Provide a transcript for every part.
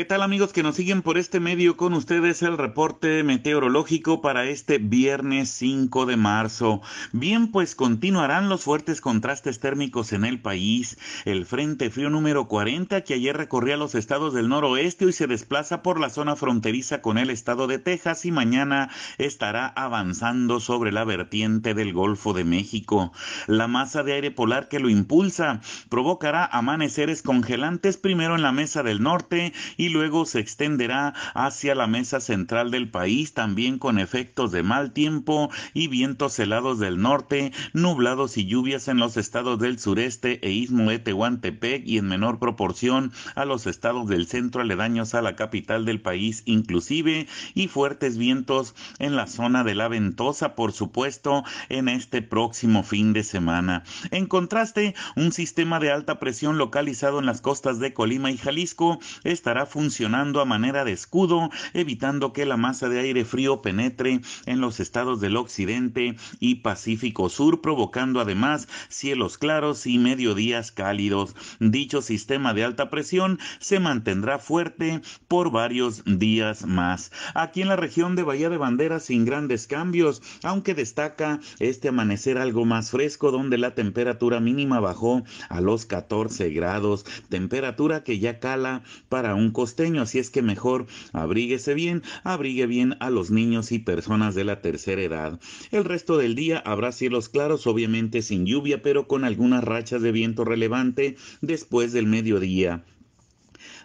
¿Qué tal amigos que nos siguen por este medio? Con ustedes el reporte meteorológico para este viernes 5 de marzo. Bien, pues continuarán los fuertes contrastes térmicos en el país. El Frente Frío número 40 que ayer recorría los estados del noroeste y se desplaza por la zona fronteriza con el estado de Texas y mañana estará avanzando sobre la vertiente del Golfo de México. La masa de aire polar que lo impulsa provocará amaneceres congelantes primero en la mesa del norte y luego se extenderá hacia la mesa central del país, también con efectos de mal tiempo y vientos helados del norte, nublados y lluvias en los estados del sureste e istmo de Tehuantepec y en menor proporción a los estados del centro aledaños a la capital del país inclusive y fuertes vientos en la zona de la ventosa por supuesto en este próximo fin de semana. En contraste, un sistema de alta presión localizado en las costas de Colima y Jalisco estará funcionando a manera de escudo, evitando que la masa de aire frío penetre en los estados del occidente y Pacífico Sur, provocando además cielos claros y mediodías cálidos. Dicho sistema de alta presión se mantendrá fuerte por varios días más. Aquí en la región de Bahía de Banderas sin grandes cambios, aunque destaca este amanecer algo más fresco donde la temperatura mínima bajó a los 14 grados, temperatura que ya cala para un costeño, así es que mejor abríguese bien, abrigue bien a los niños y personas de la tercera edad. El resto del día habrá cielos claros, obviamente sin lluvia, pero con algunas rachas de viento relevante después del mediodía.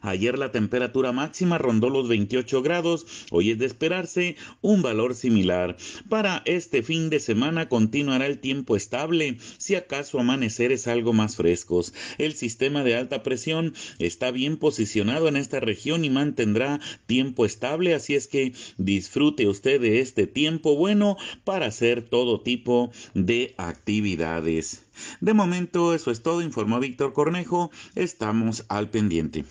Ayer la temperatura máxima rondó los 28 grados, hoy es de esperarse un valor similar. Para este fin de semana continuará el tiempo estable, si acaso amanecer es algo más frescos. El sistema de alta presión está bien posicionado en esta región y mantendrá tiempo estable, así es que disfrute usted de este tiempo bueno para hacer todo tipo de actividades. De momento eso es todo, informó Víctor Cornejo, estamos al pendiente.